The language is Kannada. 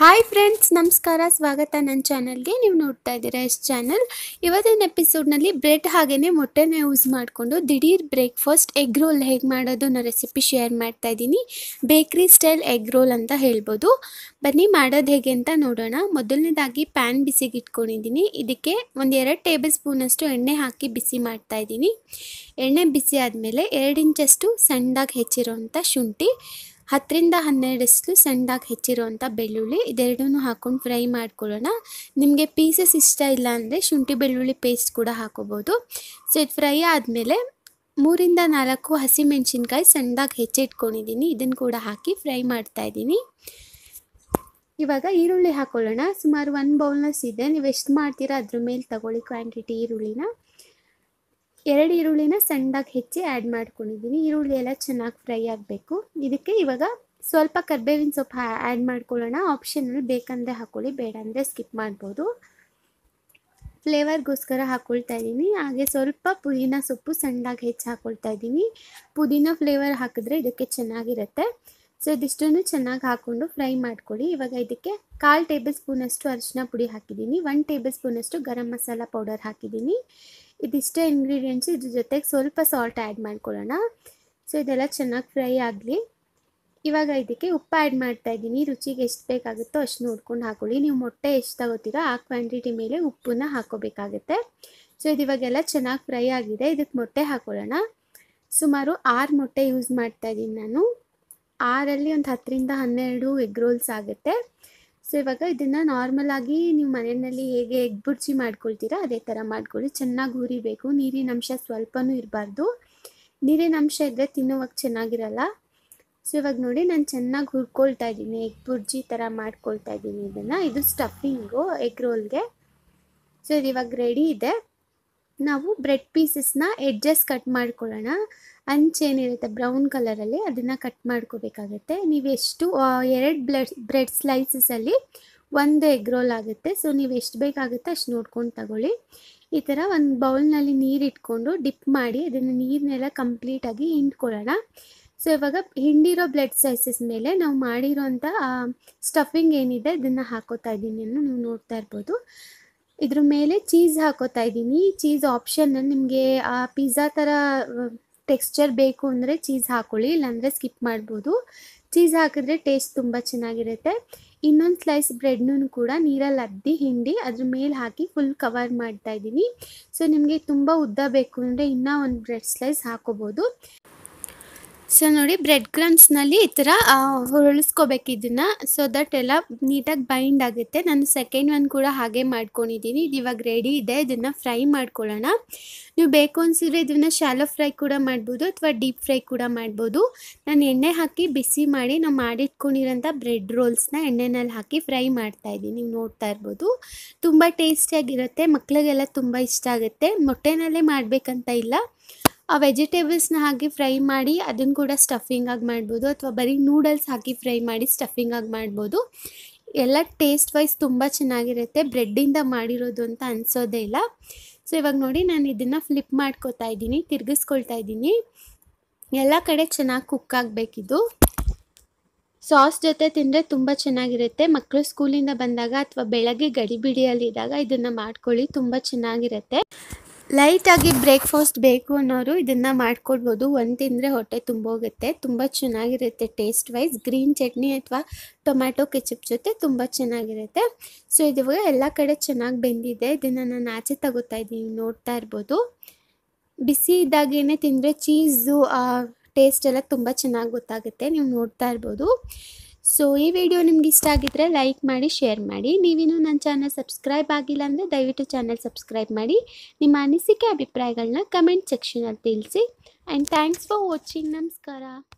ಹಾಯ್ ಫ್ರೆಂಡ್ಸ್ ನಮಸ್ಕಾರ ಸ್ವಾಗತ ನನ್ನ ಚಾನಲ್ಗೆ ನೀವು ನೋಡ್ತಾ ಇದ್ದೀರಾ ಎಸ್ ಚಾನಲ್ ಇವತ್ತಿನ ಎಪಿಸೋಡ್ನಲ್ಲಿ ಬ್ರೆಡ್ ಹಾಗೆಯೇ ಮೊಟ್ಟೆನ ಯೂಸ್ ಮಾಡಿಕೊಂಡು ದಿಢೀರ್ ಬ್ರೇಕ್ಫಾಸ್ಟ್ ಎಗ್ ರೋಲ್ ಹೇಗೆ ಮಾಡೋದು ಅನ್ನೋ ರೆಸಿಪಿ ಶೇರ್ ಮಾಡ್ತಾ ಇದ್ದೀನಿ ಬೇಕ್ರಿ ಸ್ಟೈಲ್ ಎಗ್ ರೋಲ್ ಅಂತ ಹೇಳ್ಬೋದು ಬನ್ನಿ ಮಾಡೋದು ಹೇಗೆ ಅಂತ ನೋಡೋಣ ಮೊದಲನೇದಾಗಿ ಪ್ಯಾನ್ ಬಿಸಿಗೆ ಇಟ್ಕೊಂಡಿದ್ದೀನಿ ಇದಕ್ಕೆ ಒಂದು ಎರಡು ಟೇಬಲ್ ಸ್ಪೂನಷ್ಟು ಎಣ್ಣೆ ಹಾಕಿ ಬಿಸಿ ಮಾಡ್ತಾ ಇದ್ದೀನಿ ಎಣ್ಣೆ ಬಿಸಿ ಆದಮೇಲೆ ಎರಡು ಇಂಚಷ್ಟು ಸಣ್ಣದಾಗಿ ಹೆಚ್ಚಿರೋವಂಥ ಶುಂಠಿ ಹತ್ತರಿಂದ ಹನ್ನೆರಡಷ್ಟು ಸಣ್ಣದಾಗಿ ಹೆಚ್ಚಿರುವಂಥ ಬೆಳ್ಳುಳ್ಳಿ ಇದೆರಡನ್ನೂ ಹಾಕ್ಕೊಂಡು ಫ್ರೈ ಮಾಡ್ಕೊಳ್ಳೋಣ ನಿಮಗೆ ಪೀಸಸ್ ಇಷ್ಟ ಇಲ್ಲ ಅಂದರೆ ಶುಂಠಿ ಬೆಳ್ಳುಳ್ಳಿ ಪೇಸ್ಟ್ ಕೂಡ ಹಾಕೋಬೋದು ಸೊ ಫ್ರೈ ಆದಮೇಲೆ ಮೂರಿಂದ ನಾಲ್ಕು ಹಸಿಮೆಣ್ಸಿನ್ಕಾಯಿ ಸಣ್ಣದಾಗಿ ಹೆಚ್ಚಿಟ್ಕೊಂಡಿದ್ದೀನಿ ಇದನ್ನು ಕೂಡ ಹಾಕಿ ಫ್ರೈ ಮಾಡ್ತಾಯಿದ್ದೀನಿ ಇವಾಗ ಈರುಳ್ಳಿ ಹಾಕೊಳ್ಳೋಣ ಸುಮಾರು ಒಂದು ಬೌಲ್ನಸ್ ಇದೆ ನೀವು ಎಷ್ಟು ಮಾಡ್ತೀರಾ ಅದ್ರ ಮೇಲೆ ತಗೊಳ್ಳಿ ಕ್ವಾಂಟಿಟಿ ಈರುಳ್ಳಿನ ಎರಡು ಈರುಳ್ಳಿನ ಸಣ್ಣದಾಗಿ ಹೆಚ್ಚಿ ಆ್ಯಡ್ ಮಾಡ್ಕೊಂಡಿದ್ದೀನಿ ಈರುಳ್ಳಿ ಎಲ್ಲ ಚೆನ್ನಾಗಿ ಫ್ರೈ ಆಗಬೇಕು ಇದಕ್ಕೆ ಇವಾಗ ಸ್ವಲ್ಪ ಕರ್ಬೇವಿನ ಸೊಪ್ಪು ಆ್ಯಡ್ ಮಾಡ್ಕೊಳ್ಳೋಣ ಆಪ್ಷನಲ್ಲಿ ಬೇಕಂದರೆ ಹಾಕ್ಕೊಳ್ಳಿ ಬೇಡ ಅಂದರೆ ಸ್ಕಿಪ್ ಮಾಡ್ಬೋದು ಫ್ಲೇವರ್ಗೋಸ್ಕರ ಹಾಕ್ಕೊಳ್ತಾ ಇದ್ದೀನಿ ಹಾಗೆ ಸ್ವಲ್ಪ ಪುದೀನ ಸೊಪ್ಪು ಸಣ್ಣಾಗಿ ಹೆಚ್ಚು ಹಾಕ್ಕೊಳ್ತಾ ಇದ್ದೀನಿ ಪುದೀನ ಫ್ಲೇವರ್ ಹಾಕಿದ್ರೆ ಇದಕ್ಕೆ ಚೆನ್ನಾಗಿರುತ್ತೆ ಸೊ ಇದಿಷ್ಟನ್ನು ಚೆನ್ನಾಗಿ ಹಾಕ್ಕೊಂಡು ಫ್ರೈ ಮಾಡ್ಕೊಳ್ಳಿ ಇವಾಗ ಇದಕ್ಕೆ ಕಾಲು ಟೇಬಲ್ ಸ್ಪೂನಷ್ಟು ಅರಿಶಿನ ಪುಡಿ ಹಾಕಿದ್ದೀನಿ ಒನ್ ಟೇಬಲ್ ಸ್ಪೂನಷ್ಟು ಗರಂ ಮಸಾಲ ಪೌಡರ್ ಹಾಕಿದ್ದೀನಿ ಇದಿಷ್ಟೇ ಇಂಗ್ರೀಡಿಯೆಂಟ್ಸ್ ಇದ್ರ ಜೊತೆಗೆ ಸ್ವಲ್ಪ ಸಾಲ್ಟ್ ಆ್ಯಡ್ ಮಾಡ್ಕೊಳ್ಳೋಣ ಸೊ ಇದೆಲ್ಲ ಚೆನ್ನಾಗಿ ಫ್ರೈ ಆಗಲಿ ಇವಾಗ ಇದಕ್ಕೆ ಉಪ್ಪು ಆ್ಯಡ್ ಮಾಡ್ತಾ ಇದ್ದೀನಿ ರುಚಿಗೆ ಎಷ್ಟು ಬೇಕಾಗುತ್ತೋ ಅಷ್ಟು ನೋಡ್ಕೊಂಡು ಹಾಕೊಳ್ಳಿ ನೀವು ಮೊಟ್ಟೆ ಎಷ್ಟು ತಗೋತೀರೋ ಆ ಕ್ವಾಂಟಿಟಿ ಮೇಲೆ ಉಪ್ಪನ್ನ ಹಾಕೋಬೇಕಾಗುತ್ತೆ ಸೊ ಇದು ಇವಾಗೆಲ್ಲ ಚೆನ್ನಾಗಿ ಫ್ರೈ ಆಗಿದೆ ಇದಕ್ಕೆ ಮೊಟ್ಟೆ ಹಾಕೊಳ್ಳೋಣ ಸುಮಾರು ಆರು ಮೊಟ್ಟೆ ಯೂಸ್ ಮಾಡ್ತಾ ಇದ್ದೀನಿ ನಾನು ಆರಲ್ಲಿ ಒಂದು ಹತ್ತರಿಂದ ಹನ್ನೆರಡು ಎಗ್ ರೋಲ್ಸ್ ಆಗುತ್ತೆ ಸೊ ಇವಾಗ ಇದನ್ನು ನಾರ್ಮಲ್ ಆಗಿ ನೀವು ಮನೆಯಲ್ಲಿ ಹೇಗೆ ಎಗ್ ಬುರ್ಜಿ ಮಾಡ್ಕೊಳ್ತೀರಾ ಅದೇ ಥರ ಮಾಡ್ಕೊಳ್ಳಿ ಚೆನ್ನಾಗಿ ಹುರಿಬೇಕು ನೀರಿನ ಅಂಶ ಸ್ವಲ್ಪನೂ ಇರಬಾರ್ದು ನೀರಿನ ಅಂಶ ಇದ್ದರೆ ತಿನ್ನೋವಾಗ ಚೆನ್ನಾಗಿರಲ್ಲ ಸೊ ಇವಾಗ ನೋಡಿ ನಾನು ಚೆನ್ನಾಗಿ ಹುರ್ಕೊಳ್ತಾ ಇದ್ದೀನಿ ಎಗ್ ಬುರ್ಜಿ ಥರ ಮಾಡ್ಕೊಳ್ತಾ ಇದ್ದೀನಿ ಇದನ್ನು ಇದು ಸ್ಟಫಿಂಗು ಎಗ್ ರೋಲ್ಗೆ ಸೊ ಇದು ಇವಾಗ ರೆಡಿ ಇದೆ ನಾವು ಬ್ರೆಡ್ ಪೀಸಸ್ನ ಎಡ್ಜಸ್ ಕಟ್ ಮಾಡ್ಕೊಳ್ಳೋಣ ಅಂಚೇನಿರುತ್ತೆ ಬ್ರೌನ್ ಕಲರಲ್ಲಿ ಅದನ್ನು ಕಟ್ ಮಾಡ್ಕೋಬೇಕಾಗತ್ತೆ ನೀವು ಎಷ್ಟು ಎರಡು ಬ್ಲಡ್ ಬ್ರೆಡ್ ಸ್ಲೈಸಸಲ್ಲಿ ಒಂದು ಎಗ್ ರೋಲ್ ಆಗುತ್ತೆ ಸೊ ನೀವು ಎಷ್ಟು ಬೇಕಾಗುತ್ತೆ ಅಷ್ಟು ನೋಡ್ಕೊಂಡು ತಗೊಳ್ಳಿ ಈ ಥರ ಒಂದು ಬೌಲ್ನಲ್ಲಿ ನೀರು ಇಟ್ಕೊಂಡು ಡಿಪ್ ಮಾಡಿ ಅದನ್ನು ನೀರನ್ನೆಲ್ಲ ಕಂಪ್ಲೀಟಾಗಿ ಹಿಂಡ್ಕೊಳ್ಳೋಣ ಸೊ ಇವಾಗ ಹಿಂಡಿರೋ ಬ್ಲಡ್ ಸೈಸಸ್ ಮೇಲೆ ನಾವು ಮಾಡಿರೋಂಥ ಸ್ಟಫಿಂಗ್ ಏನಿದೆ ಅದನ್ನು ಹಾಕೋತಾ ಇದ್ದೀನಿ ನೀವು ನೋಡ್ತಾ ಇರ್ಬೋದು ಇದ್ರ ಮೇಲೆ ಚೀಸ್ ಹಾಕೋತಾ ಇದ್ದೀನಿ ಚೀಸ್ ಆಪ್ಷನ್ ನಿಮಗೆ ಆ ಪಿಜ್ಜಾ ಥರ ಟೆಕ್ಸ್ಚರ್ ಬೇಕು ಅಂದರೆ ಚೀಸ್ ಹಾಕೊಳ್ಳಿ ಇಲ್ಲಾಂದರೆ ಸ್ಕಿಪ್ ಮಾಡ್ಬೋದು ಚೀಸ್ ಹಾಕಿದ್ರೆ ಟೇಸ್ಟ್ ತುಂಬ ಚೆನ್ನಾಗಿರುತ್ತೆ ಇನ್ನೊಂದು ಸ್ಲೈಸ್ ಬ್ರೆಡ್ನೂ ಕೂಡ ನೀರಲ್ಲಿ ಅದ್ದಿ ಹಿಂಡಿ ಅದ್ರ ಮೇಲೆ ಹಾಕಿ ಫುಲ್ ಕವರ್ ಮಾಡ್ತಾ ಇದ್ದೀನಿ ಸೊ ನಿಮಗೆ ತುಂಬ ಉದ್ದ ಬೇಕು ಅಂದರೆ ಇನ್ನೂ ಒಂದು ಬ್ರೆಡ್ ಸ್ಲೈಸ್ ಹಾಕೋಬೋದು ಸೊ ನೋಡಿ ಬ್ರೆಡ್ ಕ್ರಮ್ಸ್ನಲ್ಲಿ ಈ ಥರ ಹೊರಳಿಸ್ಕೋಬೇಕು ಇದನ್ನು ಸೊ ದಟ್ ಎಲ್ಲ ನೀಟಾಗಿ ಬೈಂಡ್ ಆಗುತ್ತೆ ನಾನು ಸೆಕೆಂಡ್ ಒನ್ ಕೂಡ ಹಾಗೆ ಮಾಡ್ಕೊಂಡಿದ್ದೀನಿ ಇದು ಇವಾಗ ರೆಡಿ ಇದೆ ಇದನ್ನು ಫ್ರೈ ಮಾಡ್ಕೊಳ್ಳೋಣ ನೀವು ಬೇಕು ಅನಿಸಿದ್ರೆ ಇದನ್ನು ಶಾಲೋ ಫ್ರೈ ಕೂಡ ಮಾಡ್ಬೋದು ಅಥವಾ ಡೀಪ್ ಫ್ರೈ ಕೂಡ ಮಾಡ್ಬೋದು ನಾನು ಎಣ್ಣೆ ಹಾಕಿ ಬಿಸಿ ಮಾಡಿ ನಾವು ಮಾಡಿಟ್ಕೊಂಡಿರೋಂಥ ಬ್ರೆಡ್ ರೋಲ್ಸ್ನ ಎಣ್ಣೆನಲ್ಲಿ ಹಾಕಿ ಫ್ರೈ ಮಾಡ್ತಾ ಇದ್ದೀನಿ ನೀವು ನೋಡ್ತಾ ಇರ್ಬೋದು ತುಂಬ ಟೇಸ್ಟಿಯಾಗಿರುತ್ತೆ ಮಕ್ಕಳಿಗೆಲ್ಲ ತುಂಬ ಇಷ್ಟ ಆಗುತ್ತೆ ಮೊಟ್ಟೆನಲ್ಲೇ ಮಾಡಬೇಕಂತ ಇಲ್ಲ ಆ ವೆಜಿಟೇಬಲ್ಸ್ನ ಹಾಕಿ ಫ್ರೈ ಮಾಡಿ ಅದನ್ನು ಕೂಡ ಸ್ಟಫಿಂಗ್ ಆಗಿ ಮಾಡ್ಬೋದು ಅಥವಾ ಬರೀ ನೂಡಲ್ಸ್ ಹಾಕಿ ಫ್ರೈ ಮಾಡಿ ಸ್ಟಫಿಂಗ್ ಆಗಿ ಮಾಡ್ಬೋದು ಎಲ್ಲ ಟೇಸ್ಟ್ ವೈಸ್ ತುಂಬ ಚೆನ್ನಾಗಿರುತ್ತೆ ಬ್ರೆಡ್ಡಿಂದ ಮಾಡಿರೋದು ಅಂತ ಅನಿಸೋದೇ ಇಲ್ಲ ಸೊ ಇವಾಗ ನೋಡಿ ನಾನು ಇದನ್ನು ಫ್ಲಿಪ್ ಮಾಡ್ಕೋತಾ ಇದ್ದೀನಿ ತಿರ್ಗಿಸ್ಕೊಳ್ತಾ ಇದ್ದೀನಿ ಎಲ್ಲ ಕಡೆ ಚೆನ್ನಾಗಿ ಕುಕ್ ಆಗಬೇಕಿದು ಸಾಸ್ ಜೊತೆ ತಿಂದರೆ ತುಂಬ ಚೆನ್ನಾಗಿರುತ್ತೆ ಮಕ್ಕಳು ಸ್ಕೂಲಿಂದ ಬಂದಾಗ ಅಥವಾ ಬೆಳಗ್ಗೆ ಗಡಿಬಿಡಿಯಲ್ಲಿದ್ದಾಗ ಇದನ್ನು ಮಾಡ್ಕೊಳ್ಳಿ ತುಂಬ ಚೆನ್ನಾಗಿರುತ್ತೆ ಲೈಟಾಗಿ ಬ್ರೇಕ್ಫಾಸ್ಟ್ ಬೇಕು ಅನ್ನೋರು ಇದನ್ನು ಮಾಡ್ಕೊಳ್ಬೋದು ಒಂದು ತಿಂದರೆ ಹೊಟ್ಟೆ ತುಂಬೋಗುತ್ತೆ ತುಂಬ ಚೆನ್ನಾಗಿರುತ್ತೆ ಟೇಸ್ಟ್ ವೈಸ್ ಗ್ರೀನ್ ಚಟ್ನಿ ಅಥವಾ ಟೊಮ್ಯಾಟೊ ಕೆಚಪ್ ಜೊತೆ ತುಂಬ ಚೆನ್ನಾಗಿರುತ್ತೆ ಸೊ ಇದು ಎಲ್ಲ ಕಡೆ ಚೆನ್ನಾಗಿ ಬೆಂದಿದೆ ಇದನ್ನು ನಾನು ಆಚೆ ತಗೋತಾ ಇದ್ದೀನಿ ನೋಡ್ತಾ ಇರ್ಬೋದು ಬಿಸಿ ಇದ್ದಾಗೇನೆ ತಿಂದರೆ ಚೀಸು ಟೇಸ್ಟ್ ಎಲ್ಲ ತುಂಬ ಚೆನ್ನಾಗಿ ಗೊತ್ತಾಗುತ್ತೆ ನೀವು ನೋಡ್ತಾ ಇರ್ಬೋದು ಸೊ ಈ ವಿಡಿಯೋ ನಿಮ್ಗೆ ಇಷ್ಟ ಆಗಿದ್ರೆ ಲೈಕ್ ಮಾಡಿ ಶೇರ್ ಮಾಡಿ ನೀವಿನ್ನೂ ನನ್ನ ಚಾನಲ್ ಸಬ್ಸ್ಕ್ರೈಬ್ ಆಗಿಲ್ಲ ಅಂದರೆ ದಯವಿಟ್ಟು ಚಾನಲ್ ಸಬ್ಸ್ಕ್ರೈಬ್ ಮಾಡಿ ನಿಮ್ಮ ಅನಿಸಿಕೆ ಅಭಿಪ್ರಾಯಗಳನ್ನ ಕಮೆಂಟ್ ಸೆಕ್ಷನಲ್ಲಿ ತಿಳಿಸಿ ಆ್ಯಂಡ್ ಥ್ಯಾಂಕ್ಸ್ ಫಾರ್ ವಾಚಿಂಗ್ ನಮಸ್ಕಾರ